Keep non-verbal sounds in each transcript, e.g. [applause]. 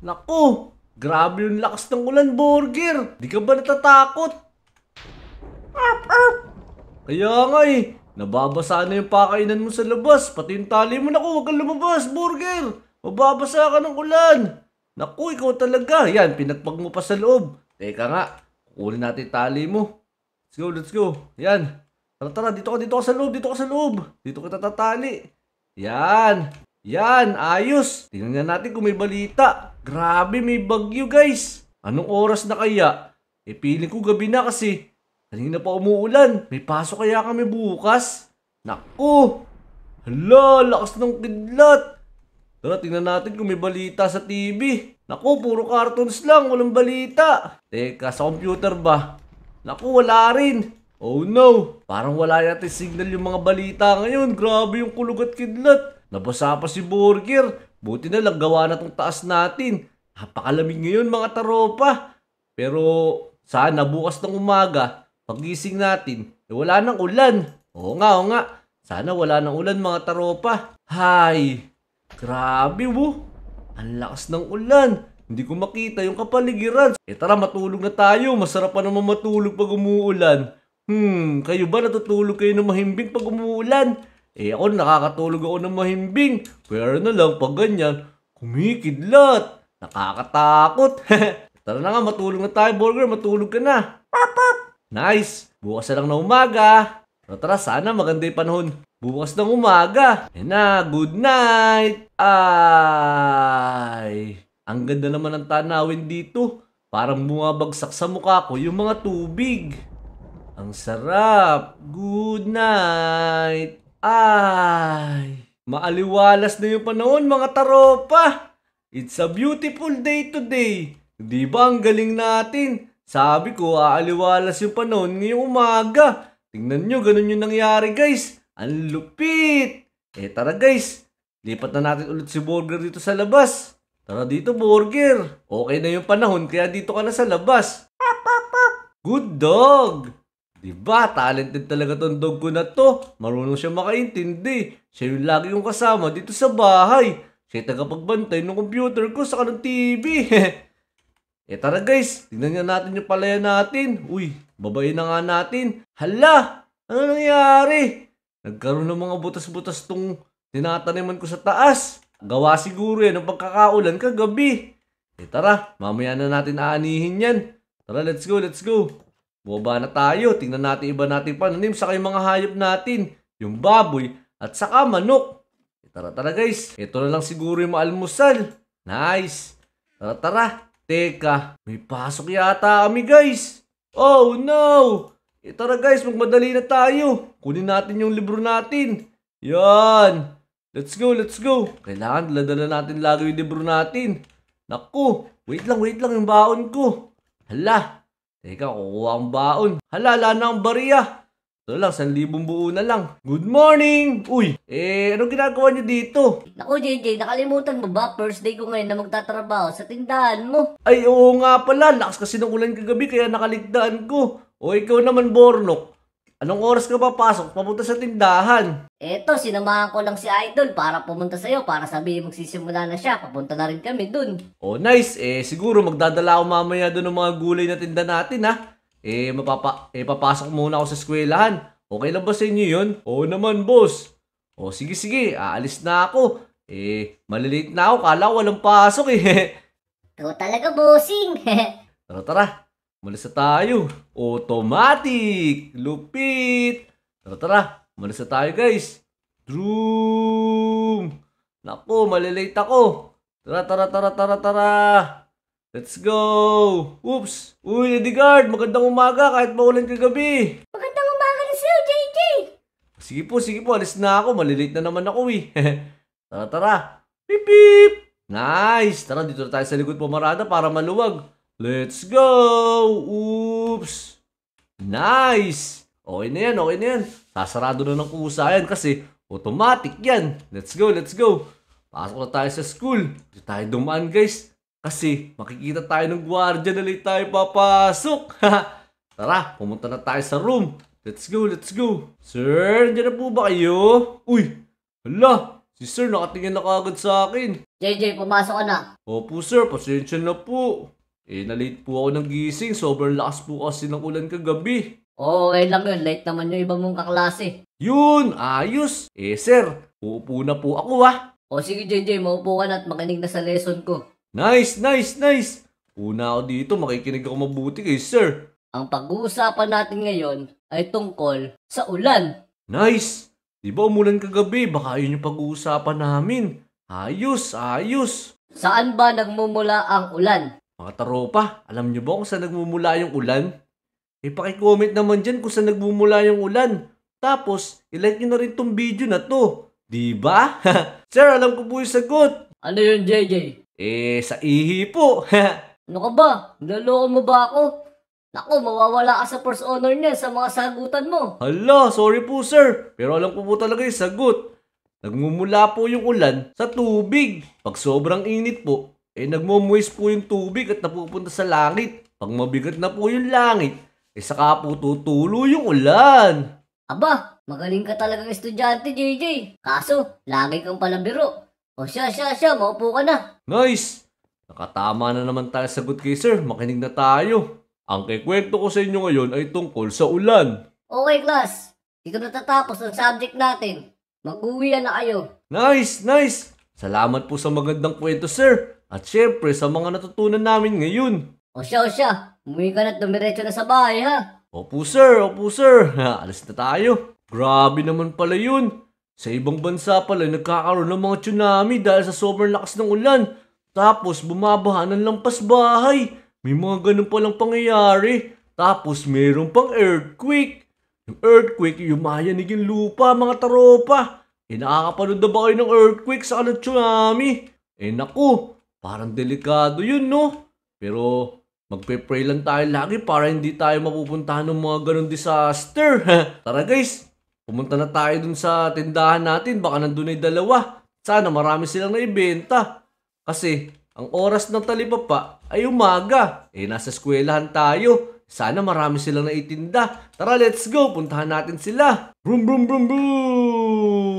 Naku! Grabe yung lakas ng ulan, Burger! Di ka ba natatakot? Arp, arp! Kaya nga eh, nababasa na yung pakainan mo sa labas, pati yung tali mo. Naku, huwag kang lumabas, Burger! Mababasa ka ng ulan! Naku, ikaw talaga! Yan, pinagpag mo pa sa loob. Teka nga, kukunin natin tali mo. Let's go, let's go. Yan. Tara, tara, dito ka, dito ka sa loob, dito ka sa loob. Dito kita tatali. Yan. Yan, ayos. Tingnan natin kung may balita. Grabe, may bagyo guys. Anong oras na kaya? E eh, piling ko gabi na kasi. Kanina pa umuulan. May pasok kaya kami bukas? Naku! Hala, lakas ng kidlat. Tara, tingnan natin kung may balita sa TV. Naku, puro cartoons lang. Walang balita. Teka, sa computer ba? Naku, wala rin. Oh no, parang wala yata signal yung mga balita ngayon. Grabe yung kulog at kidlat. Nabasa pa si Burger. Buti na lang gawa na tong taas natin. Napakalamig ngayon mga taropa. Pero sana bukas ng umaga, pagising natin, eh wala nang ulan. Oo nga, oo nga. Sana wala nang ulan mga taropa. Hay, grabe wo. Ang lakas ng ulan. Hindi ko makita yung kapaligiran. Eh tara, matulog na tayo. Masarap pa naman matulog pag umuulan. Hmm, kayo ba natutulog kayo ng mahimbing pag umuulan? Eh ako nakakatulog ako ng mahimbing. Pero na lang pag ganyan, kumikidlat. Nakakatakot. [laughs] Tara na nga, matulog na tayo, Burger. Matulog ka na. Pop, pop. Nice. Bukas na lang na umaga. Pero tara, sana maganda yung panahon. Bukas ng umaga. Yan na, good night. Ay. Ang ganda naman ng tanawin dito. Parang bumabagsak sa mukha ko yung mga tubig. Ang sarap. Good night. Ay, maaliwalas na yung panahon mga taropa. It's a beautiful day today. Di ba ang galing natin? Sabi ko, aaliwalas yung panahon ngayong umaga. Tingnan nyo, ganun yung nangyari guys. Ang lupit. Eh tara guys, lipat na natin ulit si Burger dito sa labas. Tara dito Burger. Okay na yung panahon kaya dito ka na sa labas. Good dog! Diba? Talented talaga tong dog ko na to. Marunong siya makaintindi. Siya yung lagi kong kasama dito sa bahay. Siya yung tagapagbantay ng computer ko sa kanang TV. [laughs] e eh, tara guys, tingnan nga natin yung palaya natin. Uy, babae na nga natin. Hala! Ano nangyari? Nagkaroon ng mga butas-butas tong tinataniman ko sa taas. Gawa siguro yan ng pagkakaulan kagabi. E tara, mamaya na natin aanihin yan. Tara, let's go, let's go. Boba na tayo, tingnan natin iba natin pananim sa kayong mga hayop natin, yung baboy at saka manok. Eh, tara tara guys, ito na lang siguro yung maalmusal. Nice! Tara tara, teka, may pasok yata kami guys. Oh no! E tara guys, magmadali na tayo. Kunin natin yung libro natin. Yan! Let's go, let's go! Kailangan daladala natin lagi yung libro natin. Naku, wait lang, wait lang yung baon ko. Hala, Teka, kukuha ang baon. Halala na ang bariya. Ito lang, 1,000 buo na lang. Good morning! Uy, eh, ano ginagawa niyo dito? Naku, JJ, nakalimutan mo ba? First day ko ngayon na magtatrabaho sa tindahan mo. Ay, oo nga pala. Lakas kasi ng ulan kagabi kaya nakaligdaan ko. O ikaw naman, Bornok. Anong oras ka papasok? Papunta sa tindahan. Eto, sinamahan ko lang si Idol para pumunta sa'yo para sabihin magsisimula na siya. Papunta na rin kami dun. Oh, nice. Eh, siguro magdadala ako mamaya dun ng mga gulay na tinda natin, ha? Eh, mapapa eh, papasok muna ako sa eskwelahan. Okay lang ba sa inyo yun? Oo naman, boss. O, oh, sige, sige. Aalis na ako. Eh, malilate na ako. Kala ko walang pasok, eh. [laughs] Ikaw talaga, bossing. [laughs] tara, tara. Malisa tayo. Automatic. Lupit. Tara, tara. Malisa tayo, guys. Droom. Nako, malilate ako. Tara, tara, tara, tara, tara. Let's go. Oops. Uy, Edgard, magandang umaga kahit maulan kagabi. Magandang umaga na sa'yo, JJ. Sige po, sige po. Alis na ako. Malilate na naman ako, eh. [laughs] tara, tara. Beep, beep. Nice. Tara, dito na tayo sa likod po, Marada, para maluwag. Let's go! Oops! Nice! Okay na yan, okay na yan. Sasarado na ng kusa yan kasi automatic yan. Let's go, let's go. Pasok na tayo sa school. Dito tayo dumaan guys. Kasi makikita tayo ng gwardiya na late tayo papasok. [laughs] Tara, pumunta na tayo sa room. Let's go, let's go. Sir, nandiyan na po ba kayo? Uy, hala, si sir nakatingin na kagad sa akin. JJ, pumasok ka na. Opo sir, pasensya na po. Eh, na-late po ako ng gising. Sobrang lakas po kasi ng ulan kagabi. Oo, oh, okay lang yun. Late naman yung iba mong kaklase. Yun! Ayos! Eh, sir, uupo na po ako ha? Ah. O sige, JJ. Maupo ka na at makinig na sa lesson ko. Nice, nice, nice! Una ako dito, makikinig ako mabuti kay sir. Ang pag-uusapan natin ngayon ay tungkol sa ulan. Nice! Di ba umulan kagabi? Baka yun yung pag-uusapan namin. Ayos, ayos! Saan ba nagmumula ang ulan? Mga taropa, alam nyo ba kung saan nagmumula yung ulan? E comment naman dyan kung saan nagmumula yung ulan. Tapos, ilike nyo na rin tong video na to. Diba? [laughs] Sir, alam ko po yung sagot. Ano yun, JJ? Eh, sa ihi po. [laughs] ano ka ba? Naloko mo ba ako? Nako, mawawala ka sa first honor niya sa mga sagutan mo. Hala, sorry po sir. Pero alam ko po talaga yung sagot. Nagmumula po yung ulan sa tubig. Pag sobrang init po, eh nagmo-moist po yung tubig at napupunta sa langit. Pag mabigat na po yung langit, eh saka po tutulo yung ulan. Aba, magaling ka talagang estudyante, JJ. Kaso, lagi kang palabiro. O siya, siya, siya, maupo ka na. Nice! Nakatama na naman tayo sagot kay sir. Makinig na tayo. Ang kikwento ko sa inyo ngayon ay tungkol sa ulan. Okay, class. Dito natatapos ang subject natin. Mag-uwi na kayo. Nice, nice! Salamat po sa magandang kwento, sir. At syempre sa mga natutunan namin ngayon. O siya, o siya. Umuwi ka na at dumiretso na sa bahay, ha? Opo, sir. Opo, sir. Ha, na tayo. Grabe naman pala yun. Sa ibang bansa pala, nagkakaroon ng mga tsunami dahil sa sobrang lakas ng ulan. Tapos, bumabaha ng lampas bahay. May mga ganun palang pangyayari. Tapos, mayroon pang earthquake. Yung earthquake, yung yumayanig yung lupa, mga taropa. Eh nakakapanood na ba kayo ng earthquake sa ano, tsunami? Eh naku, parang delikado yun no? Pero magpe-pray lang tayo lagi para hindi tayo mapupuntahan ng mga ganong disaster. [laughs] Tara guys, pumunta na tayo dun sa tindahan natin. Baka nandun ay dalawa. Sana marami silang naibenta. Kasi ang oras ng talipapa ay umaga. Eh nasa eskwelahan tayo. Sana marami silang naitinda. Tara let's go, puntahan natin sila. Brum brum brum brum!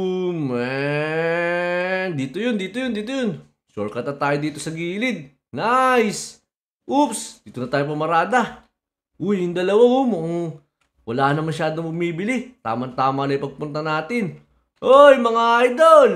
man. Dito yun, dito yun, dito yun. Shortcut na tayo dito sa gilid. Nice! Oops! Dito na tayo pumarada. Uy, yung dalawa oh, mukhang wala na masyadong bumibili. Tama-tama na ipagpunta natin. Hoy, mga idol!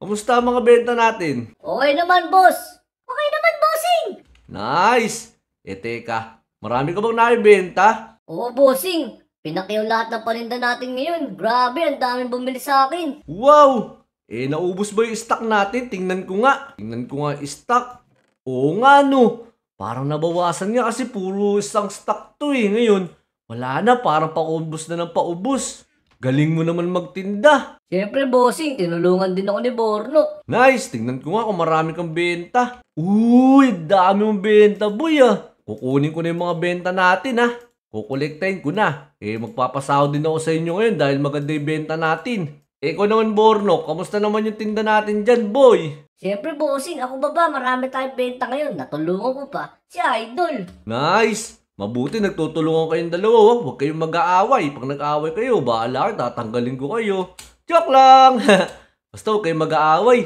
Kamusta mga benta natin? Okay naman, boss! Okay naman, bossing! Nice! E teka, marami ka bang naibenta? Oo, bossing. Pinaki lahat ng palinda natin ngayon. Grabe, ang daming bumili sa akin. Wow! Eh, naubos ba yung stock natin? Tingnan ko nga. Tingnan ko nga stock. Oo nga no. Parang nabawasan nga kasi puro isang stock to eh ngayon. Wala na, parang paubos na ng paubos. Galing mo naman magtinda. Siyempre, bossing, tinulungan din ako ni Borno. Nice, tingnan ko nga kung marami kang benta. Uy, dami mong benta, boy ah. Kukunin ko na yung mga benta natin ah. Kukulektahin ko na. Eh, magpapasaw din ako sa inyo ngayon dahil maganda yung benta natin. Eh, ko naman, Borno, kamusta naman yung tinda natin dyan, boy? Siyempre, bossing, ako baba. Marami tayong benta ngayon. Natulungan ko pa si Idol. Nice! Mabuti nagtutulungan kayong dalawa. Oh. Huwag kayong mag-aaway. Pag nag-aaway kayo, bahala kayo, tatanggalin ko kayo. Joke lang! [laughs] Basta huwag kayong mag-aaway.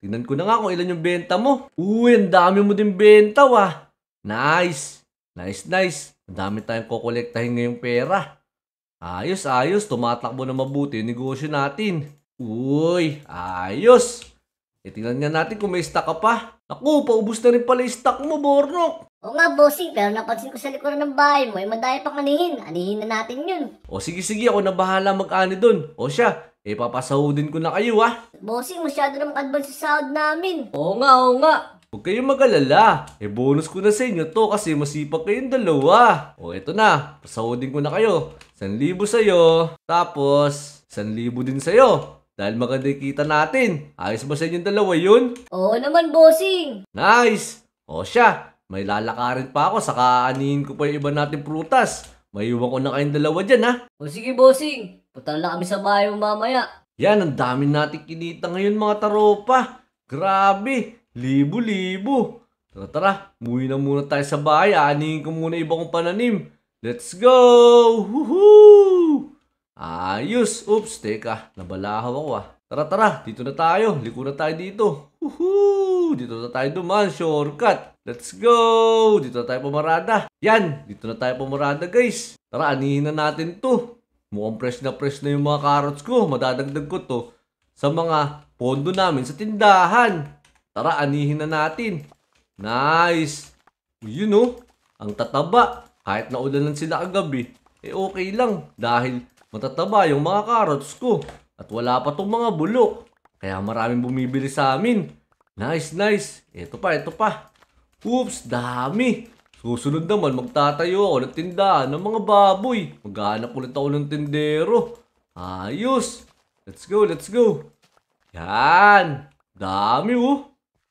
Tingnan ko na nga kung ilan yung benta mo. Uy, ang dami mo din benta, wah. Nice! Nice, nice. Dami tayong kukolektahin ngayong pera. Ayos, ayos. Tumatakbo na mabuti yung negosyo natin. Uy, ayos. Itingnan e, nga natin kung may stock ka pa. Naku, paubos na rin pala yung stock mo, Bornok. O nga, bossing. Pero napansin ko sa likuran ng bahay mo, ay eh, madaya pang anihin. Anihin na natin yun. O sige, sige. Ako na bahala mag-ani dun. O siya, ipapasahodin e, ko na kayo, ha? Bossing, masyado na mag-advance sa sahod namin. O nga, o nga. Huwag kayong mag E eh, bonus ko na sa inyo to kasi masipag kayong dalawa. O eto na, pasahodin ko na kayo. 1,000 sa sa'yo. Tapos, 1,000 din sa'yo. Dahil maganda kita natin. Ayos ba sa inyong dalawa yun? Oo naman, bossing. Nice! O siya, may lalakarin pa ako saka anihin ko pa yung iba nating prutas. May ko na kayong dalawa dyan ha. O sige, bossing. Punta na kami sa bahay mo mamaya. Yan, ang dami nating kinita ngayon mga taropa. Grabe! Libo-libo. Tara, tara. Muwi na muna tayo sa bahay. Anihin ko muna iba kong pananim. Let's go! Woohoo! Ayos! Oops, teka. Nabalahaw ako ah. Tara, tara. Dito na tayo. Liko na tayo dito. Woohoo! Dito na tayo duman. Shortcut. Let's go! Dito na tayo pumarada. Yan! Dito na tayo pumarada, guys. Tara, anihin na natin to. Mukhang fresh na fresh na yung mga carrots ko. Madadagdag ko to sa mga pondo namin sa tindahan. Tara, anihin na natin. Nice! Yun oh, ang tataba. Kahit naulanan sila agabi, eh okay lang dahil matataba yung mga carrots ko at wala pa tong mga bulok. Kaya maraming bumibili sa amin. Nice, nice. Ito pa, ito pa. Oops, dami. Susunod naman, magtatayo ako ng tindahan ng mga baboy. Maghanap ulit ako ng tindero. Ayos. Let's go, let's go. Yan. Dami oh.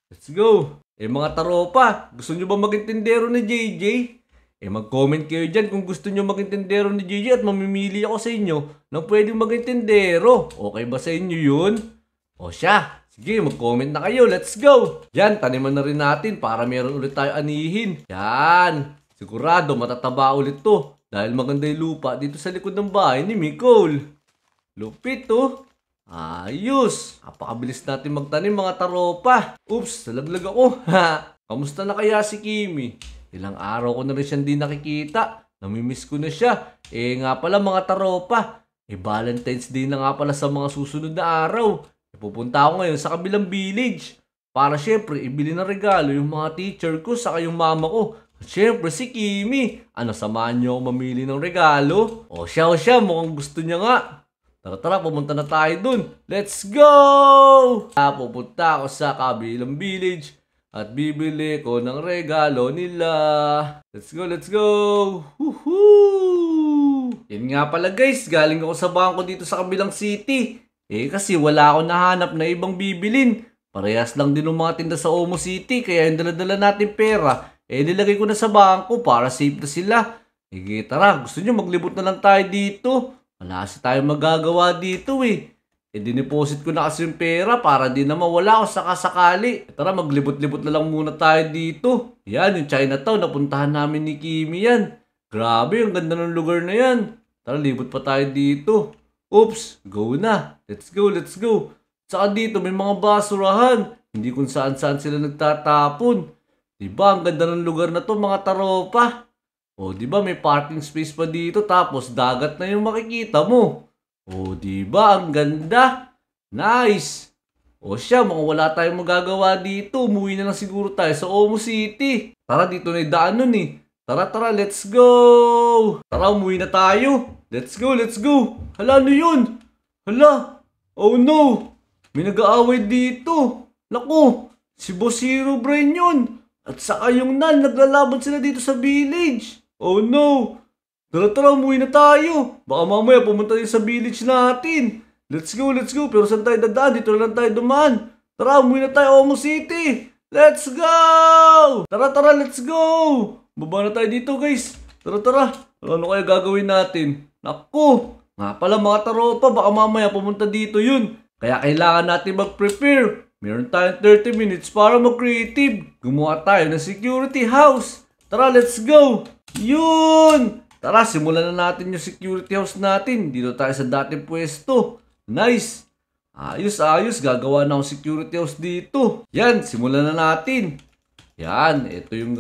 Let's go! Eh mga taropa, gusto nyo ba maging tindero ni JJ? Eh mag-comment kayo dyan kung gusto nyo maging tindero ni JJ at mamimili ako sa inyo na pwedeng maging tindero. Okay ba sa inyo yun? O siya, sige mag-comment na kayo, let's go! Yan, taniman na rin natin para meron ulit tayo anihin. Yan, sigurado matataba ulit to dahil maganda yung lupa dito sa likod ng bahay ni Nicole. Lupit to. Oh. Ayos! Napakabilis natin magtanim mga taropa. Oops, nalaglag ako. Ha! [laughs] Kamusta na kaya si Kimi? Ilang araw ko na rin siyang di nakikita. Namimiss ko na siya. Eh nga pala mga taropa. Eh Valentine's Day na nga pala sa mga susunod na araw. Eh, pupunta ako ngayon sa kabilang village. Para syempre, ibili ng regalo yung mga teacher ko saka yung mama ko. Siyempre si Kimi. Ano, ah, samahan niyo mamili ng regalo? O siya o siya, mukhang gusto niya nga. Tara tara, pumunta na tayo dun. Let's go! Ah, pupunta ako sa kabilang village at bibili ko ng regalo nila. Let's go, let's go! Woohoo! Yan nga pala guys, galing ako sa bangko dito sa kabilang city. Eh kasi wala akong nahanap na ibang bibilin. Parehas lang din ng mga tinda sa Omo City kaya yung daladala natin pera. Eh nilagay ko na sa bangko para safe na sila. Sige eh, tara, gusto nyo maglibot na lang tayo dito. Wala kasi tayong magagawa dito eh. E dineposit ko na kasi yung pera para di na mawala ko sakasakali. E, tara maglibot-libot na lang muna tayo dito. Yan, yung Chinatown, napuntahan namin ni Kimi yan. Grabe, ang ganda ng lugar na yan. Tara, libot pa tayo dito. Oops, go na. Let's go, let's go. Tsaka dito may mga basurahan. Hindi kung saan-saan sila nagtatapon. Diba, ang ganda ng lugar na to mga taropa. O, oh, di ba may parking space pa dito tapos dagat na yung makikita mo. O, oh, di ba? Ang ganda. Nice. O oh, siya, mukhang wala tayong magagawa dito. Umuwi na lang siguro tayo sa Omo City. Tara, dito na yung daan nun eh. Tara, tara, let's go! Tara, umuwi na tayo. Let's go, let's go. Hala, ano yun? Hala, oh no. May nag-aaway dito. Lako, si Boss Hero Brain yun. At saka yung nan, naglalaban sila dito sa village. Oh no! Tara tara, umuwi na tayo. Baka mamaya pumunta din sa village natin. Let's go, let's go. Pero saan tayo dadaan? Dito lang tayo duman. Tara, umuwi na tayo, Omo City. Let's go! Tara tara, let's go! Baba na tayo dito guys. Tara tara. Ano kaya gagawin natin? Naku! Nga pala mga taropa, baka mamaya pumunta dito yun. Kaya kailangan natin mag-prepare. Meron tayong 30 minutes para mag-creative. Gumawa tayo ng security house. Tara, let's go! Yun! Tara, simulan na natin yung security house natin. Dito tayo sa dating pwesto. Nice! Ayos, ayos. Gagawa na akong security house dito. Yan, simulan na natin. Yan, ito yung,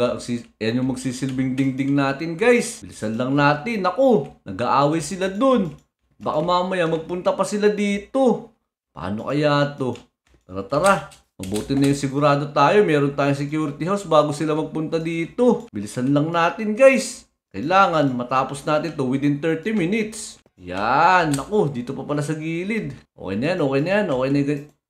yan yung magsisilbing dingding natin guys. Bilisan lang natin. Ako, nag-aaway sila dun. Baka mamaya magpunta pa sila dito. Paano kaya to? Tara, tara. Mabuti na yung sigurado tayo, meron tayong security house bago sila magpunta dito. Bilisan lang natin guys. Kailangan matapos natin to within 30 minutes. Yan, naku, dito pa pala sa gilid. Okay na yan, okay na yan, okay na,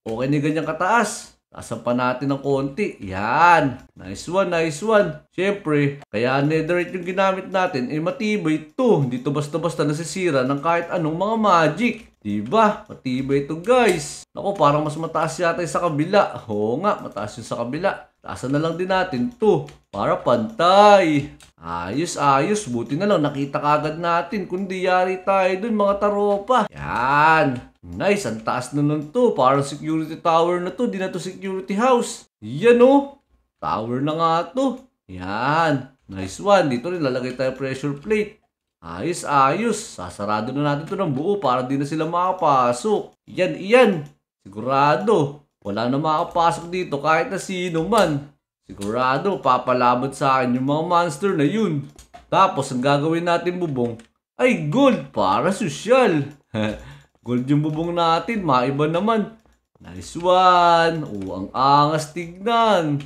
okay na ganyan kataas. Taasan pa natin ng konti. Yan. Nice one, nice one. Siyempre, kaya netherite yung ginamit natin, eh matibay to. Dito basta-basta nasisira ng kahit anong mga magic. Diba? Matibay ito guys. Ako parang mas mataas yata sa kabila. Oo nga, mataas yung sa kabila. Taasan na lang din natin to para pantay. Ayos, ayos. Buti na lang nakita kagad natin. Kundi yari tayo dun mga taropa. Yan. Nice, ang taas na nun to. Parang security tower na to. Di na to security house. Yan oh. Tower na nga to. Yan. Nice one. Dito rin lalagay tayo pressure plate. Ayos, ayos. Sasarado na natin to ng buo para di na sila makapasok. Yan, yan. Sigurado. Wala na makapasok dito kahit na sino man. Sigurado, papalabot sa akin yung mga monster na yun. Tapos, ang gagawin natin bubong ay gold para social. [laughs] gold yung bubong natin, maiba naman. Nice one. O, ang angas tignan.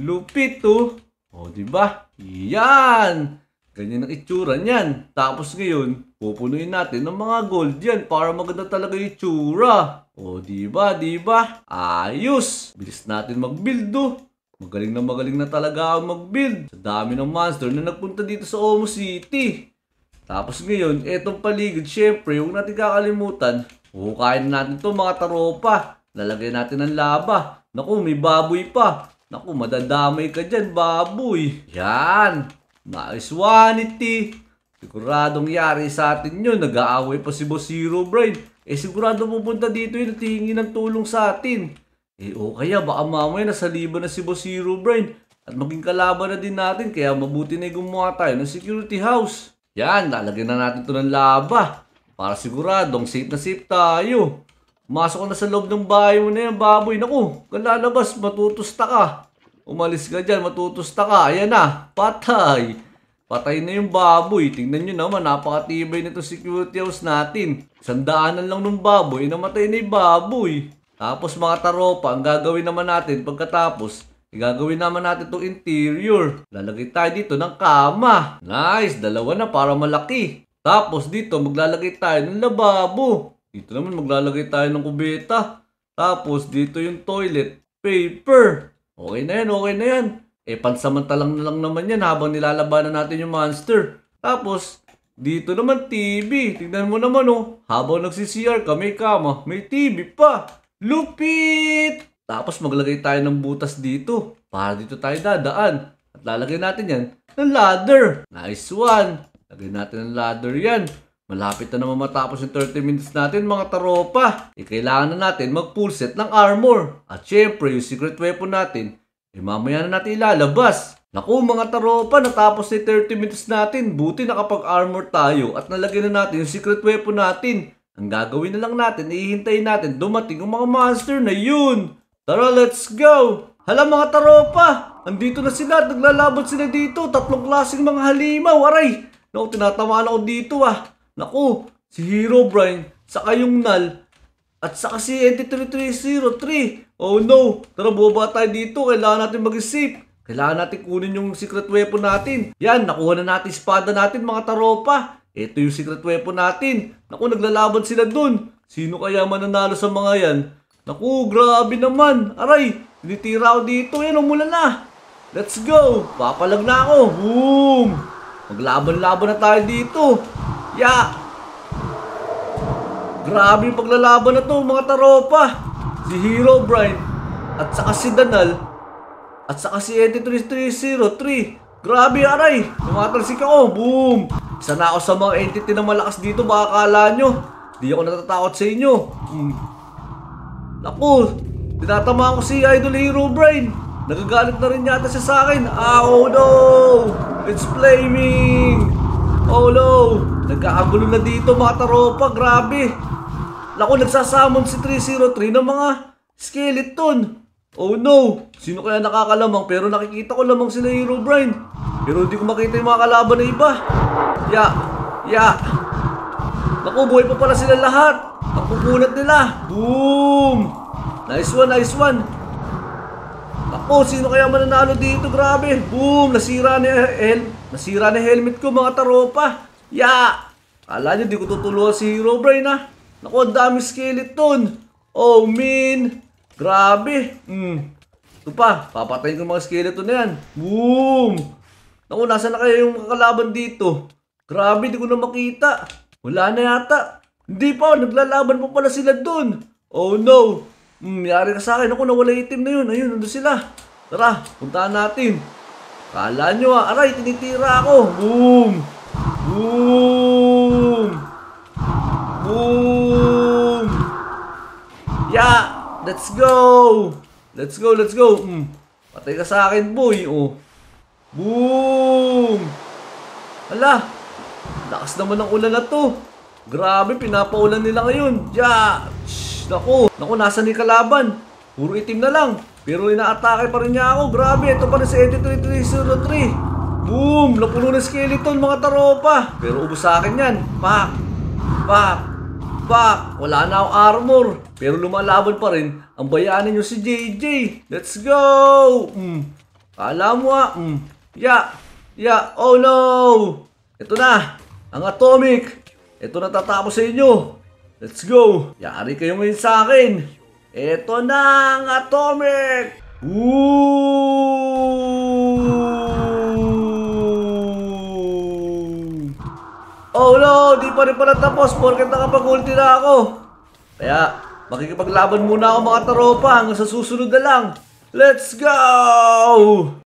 Lupit, oh. O, diba? Yan. Ganyan ang itsura niyan. Tapos ngayon, pupunuin natin ng mga gold yan para maganda talaga yung itsura. O, di diba, di Ayos! Bilis natin mag-build do. Oh. Magaling na magaling na talaga ako mag-build. Sa dami ng monster na nagpunta dito sa Omo City. Tapos ngayon, etong paligid, syempre, huwag natin kakalimutan. Hukain natin to mga taropa. Lalagyan natin ng laba. Naku, may baboy pa. Naku, madadamay ka dyan, baboy. Yan! Nice vanity. Siguradong yari sa atin yun. Nag-aaway pa si Boss Zero Brain. Eh sigurado pupunta dito yun at hihingi ng tulong sa atin. Eh o kaya baka mamaya nasa liba na si Boss Zero Brain. At maging kalaban na din natin kaya mabuti na gumawa tayo ng security house. Yan, lalagyan na natin to ng laba. Para siguradong safe na safe tayo. Masok na sa loob ng bahay mo na yan, baboy. Naku, kalalabas, matutusta ka. Umalis ka dyan, matutusta ka. Ayan na, patay. Patay na yung baboy. Tingnan nyo naman, napakatibay nito security house natin. Sandaanan lang ng baboy, namatay na yung baboy. Tapos mga taropa, ang gagawin naman natin pagkatapos, Igagawin naman natin itong interior. Lalagay tayo dito ng kama. Nice! Dalawa na para malaki. Tapos dito maglalagay tayo ng lababo. Dito naman maglalagay tayo ng kubeta. Tapos dito yung toilet paper. Okay na yan, okay na yan. Eh, pansamantalang na lang naman yan habang nilalabanan natin yung monster. Tapos, dito naman TV. Tignan mo naman oh. Habang nagsi-CR ka, may kama, may TV pa. Lupit! Tapos maglagay tayo ng butas dito. Para dito tayo dadaan. At lalagay natin yan ng ladder. Nice one. Lagay natin ng ladder yan. Malapit na naman matapos yung 30 minutes natin mga taropa. E kailangan na natin mag full set ng armor. At syempre yung secret weapon natin, e mamaya na natin ilalabas. Naku mga taropa, natapos na 30 minutes natin. Buti nakapag-armor tayo at nalagay na natin yung secret weapon natin. Ang gagawin na lang natin, ihintayin natin dumating yung mga monster na yun. Tara, let's go! Hala mga taropa! Andito na sila naglalabot sila dito. Tatlong klaseng mga halimaw, aray! Naku, tinatamaan ako dito ah. Naku, si Hero Brian, saka yung Nal, at saka si NT3303. Oh no, tara bubaba tayo dito. Kailangan natin mag-safe. Kailangan natin kunin yung secret weapon natin. Yan, nakuha na natin espada natin mga taropa. Ito yung secret weapon natin. Naku, naglalaban sila dun. Sino kaya mananalo sa mga yan? Naku, grabe naman. Aray, tinitira ako dito. Yan, umula na. Let's go. Papalag na ako. Boom. Maglaban-laban na tayo dito. Ya! Grabe yung paglalaban na to mga taropa. Si Hero Brian at saka si Danal at saka si Eddie 3303. Grabe aray! Tumatalsik ako. Boom! Isa na ako sa mga entity na malakas dito baka akala nyo. Di ako natatakot sa inyo. Hmm. Naku! Tinatamaan ko si Idol Hero Brian. Nagagalit na rin yata siya sa akin. Oh no! It's flaming! Oh no! Nagkakagulo na dito mga taropa, grabe! Naku, nagsasamon si 303 ng mga skeleton! Oh no! Sino kaya nakakalamang pero nakikita ko lamang sila Herobrine? Pero hindi ko makita yung mga kalaban na iba. Ya! Ya! Naku, buhay pa pala sila lahat! Ang kukunat nila! Boom! Nice one, nice one! Naku, sino kaya mananalo dito? Grabe! Boom! Nasira ni El Nasira na helmet ko mga taropa. Ya! Yeah! Kala nyo di ko tutulungan si Hero Brain ha. Ah. Naku, ang dami skeleton. Oh, man. Grabe. Hmm. Ito pa, papatayin ko mga skeleton na yan. Boom! Naku, nasa na kaya yung kakalaban dito? Grabe, di ko na makita. Wala na yata. Hindi pa, oh, naglalaban pa pala sila doon. Oh no! Mm, yari ka sa akin. Ako, nawala itim na yun. Ayun, nandun sila. Tara, puntaan natin. Kala nyo ah, aray, tinitira ako. Boom! Boom! Boom! Yeah! Let's go! Let's go, let's go! Mm. Patay ka sa akin, boy. Oh. Boom! Ala! Lakas naman ng ulan na to. Grabe, pinapaulan nila ngayon. Yeah! Shhh! Naku! Naku, nasa ni kalaban? Puro itim na lang. Pero inaatake pa rin niya ako. Grabe, ito pa rin sa 83303. Boom! Napuno na skeleton mga taropa. Pero ubos sa akin yan. Pak! Pak! Pak! Wala na akong armor. Pero lumalaban pa rin ang bayanin nyo si JJ. Let's go! Mm. Kala mo ah. Mm. Yeah! Yeah! Oh no! Ito na! Ang atomic! Ito na tatapos sa inyo. Let's go! Yari kayo ngayon sa akin. Ito na ang Atomic! Woo! Oh no! Di pa rin pala tapos porket nakapag-ulti na ako. Kaya, makikipaglaban muna ako mga taropa hanggang sa susunod na lang. Let's go!